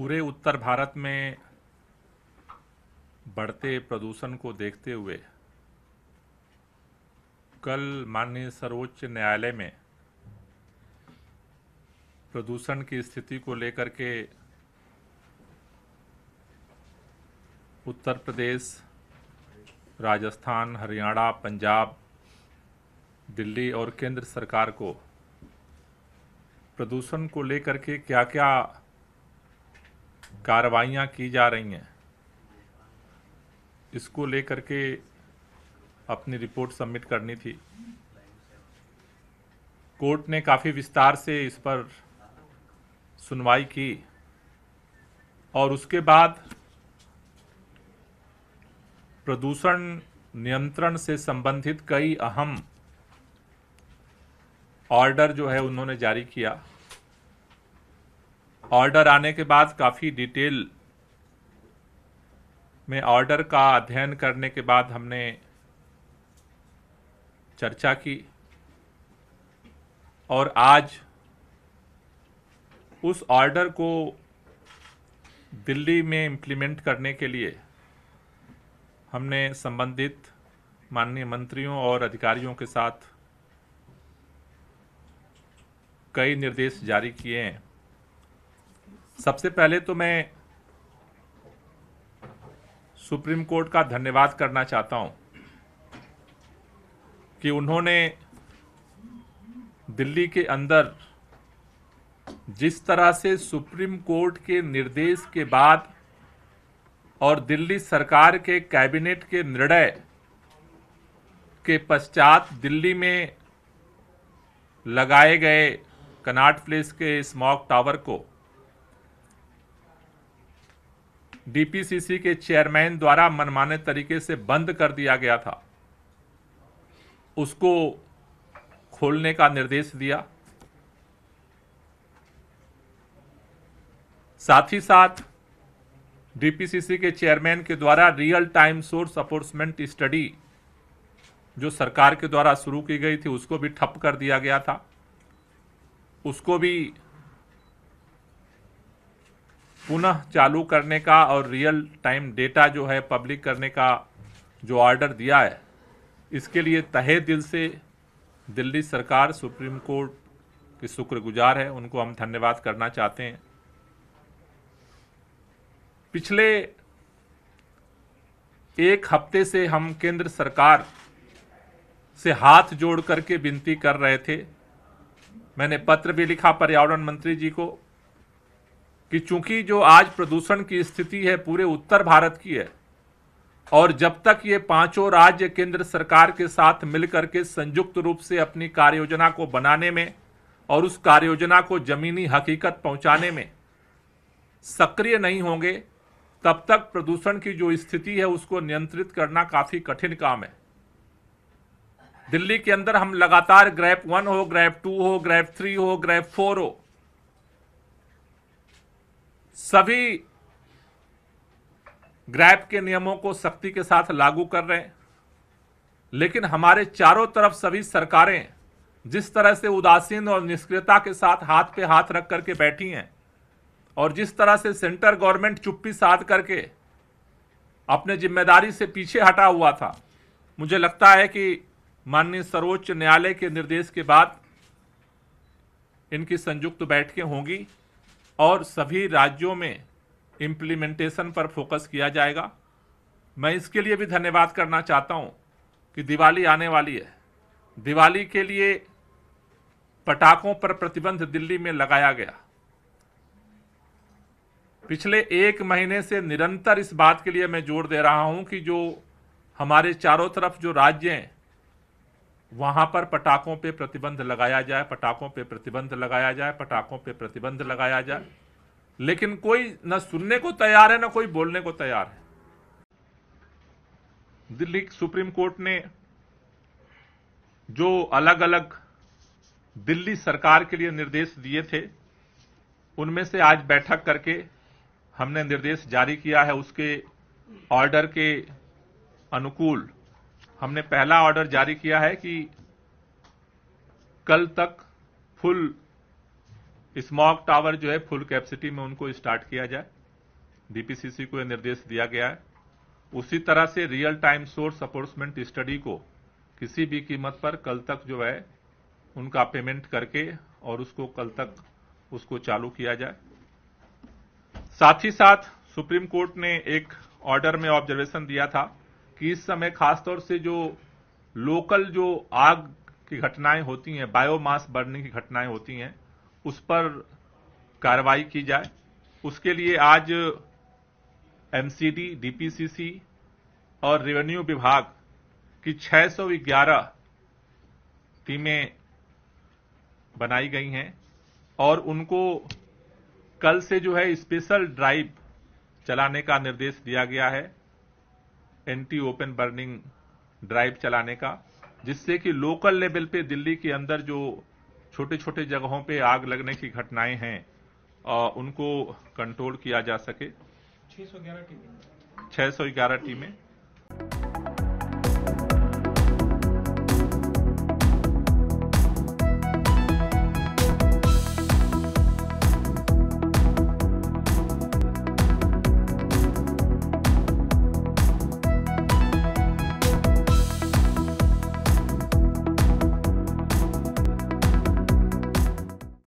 पूरे उत्तर भारत में बढ़ते प्रदूषण को देखते हुए कल माननीय सर्वोच्च न्यायालय में प्रदूषण की स्थिति को लेकर के उत्तर प्रदेश राजस्थान हरियाणा पंजाब दिल्ली और केंद्र सरकार को प्रदूषण को लेकर के क्या क्या कार्रवाइयाँ की जा रही हैं इसको लेकर के अपनी रिपोर्ट सबमिट करनी थी कोर्ट ने काफ़ी विस्तार से इस पर सुनवाई की और उसके बाद प्रदूषण नियंत्रण से संबंधित कई अहम ऑर्डर जो है उन्होंने जारी किया ऑर्डर आने के बाद काफ़ी डिटेल में ऑर्डर का अध्ययन करने के बाद हमने चर्चा की और आज उस ऑर्डर को दिल्ली में इम्प्लीमेंट करने के लिए हमने संबंधित माननीय मंत्रियों और अधिकारियों के साथ कई निर्देश जारी किए हैं सबसे पहले तो मैं सुप्रीम कोर्ट का धन्यवाद करना चाहता हूं कि उन्होंने दिल्ली के अंदर जिस तरह से सुप्रीम कोर्ट के निर्देश के बाद और दिल्ली सरकार के कैबिनेट के निर्णय के पश्चात दिल्ली में लगाए गए कनाट प्लेस के स्मॉक टावर को डीपीसीसी के चेयरमैन द्वारा मनमाने तरीके से बंद कर दिया गया था उसको खोलने का निर्देश दिया साथ ही साथ डीपीसीसी के चेयरमैन के द्वारा real time source apportionment study जो सरकार के द्वारा शुरू की गई थी उसको भी ठप कर दिया गया था उसको भी पुनः चालू करने का और रियल टाइम डेटा जो है पब्लिक करने का जो ऑर्डर दिया है इसके लिए तहे दिल से दिल्ली सरकार सुप्रीम कोर्ट के शुक्रगुजार है उनको हम धन्यवाद करना चाहते हैं पिछले एक हफ्ते से हम केंद्र सरकार से हाथ जोड़ करके विनती कर रहे थे मैंने पत्र भी लिखा पर्यावरण मंत्री जी को कि चूंकि जो आज प्रदूषण की स्थिति है पूरे उत्तर भारत की है और जब तक ये पांचों राज्य केंद्र सरकार के साथ मिलकर के संयुक्त रूप से अपनी कार्य योजना को बनाने में और उस कार्य योजना को जमीनी हकीकत पहुंचाने में सक्रिय नहीं होंगे तब तक प्रदूषण की जो स्थिति है उसको नियंत्रित करना काफ़ी कठिन काम है दिल्ली के अंदर हम लगातार ग्रैप वन हो ग्रैप टू हो ग्रैप थ्री हो ग्रैप फोर हो सभी ग्रैप के नियमों को सख्ती के साथ लागू कर रहे हैं लेकिन हमारे चारों तरफ सभी सरकारें जिस तरह से उदासीन और निष्क्रियता के साथ हाथ पे हाथ रख करके बैठी हैं और जिस तरह से सेंटर गवर्नमेंट चुप्पी साध करके अपने जिम्मेदारी से पीछे हटा हुआ था मुझे लगता है कि माननीय सर्वोच्च न्यायालय के निर्देश के बाद इनकी संयुक्त बैठकें होंगी और सभी राज्यों में इम्प्लीमेंटेशन पर फोकस किया जाएगा मैं इसके लिए भी धन्यवाद करना चाहता हूँ कि दिवाली आने वाली है दिवाली के लिए पटाखों पर प्रतिबंध दिल्ली में लगाया गया पिछले एक महीने से निरंतर इस बात के लिए मैं जोर दे रहा हूं कि जो हमारे चारों तरफ जो राज्य हैं वहां पर पटाखों पे प्रतिबंध लगाया जाए पटाखों पे प्रतिबंध लगाया जाए पटाखों पे प्रतिबंध लगाया जाए लेकिन कोई न सुनने को तैयार है न कोई बोलने को तैयार है दिल्ली सुप्रीम कोर्ट ने जो अलग अलग दिल्ली सरकार के लिए निर्देश दिए थे उनमें से आज बैठक करके हमने निर्देश जारी किया है उसके ऑर्डर के अनुकूल हमने पहला ऑर्डर जारी किया है कि कल तक फुल स्मॉक टावर जो है फुल कैपेसिटी में उनको स्टार्ट किया जाए डीपीसीसी को यह निर्देश दिया गया है उसी तरह से रियल टाइम सोर्स सपोर्टमेंट स्टडी को किसी भी कीमत पर कल तक जो है उनका पेमेंट करके और उसको कल तक उसको चालू किया जाए साथ ही साथ सुप्रीम कोर्ट ने एक ऑर्डर में ऑब्जर्वेशन दिया था कि इस समय खासतौर से जो लोकल जो आग की घटनाएं होती हैं बायोमास बर्निंग की घटनाएं होती हैं उस पर कार्रवाई की जाए उसके लिए आज एमसीडी डीपीसीसी और रेवेन्यू विभाग की 611 टीमें बनाई गई हैं और उनको कल से जो है स्पेशल ड्राइव चलाने का निर्देश दिया गया है एंटी ओपन बर्निंग ड्राइव चलाने का जिससे कि लोकल लेवल पे दिल्ली के अंदर जो छोटे छोटे जगहों पे आग लगने की घटनाएं हैं आ, उनको कंट्रोल किया जा सके 611 टीमें 611 टीमें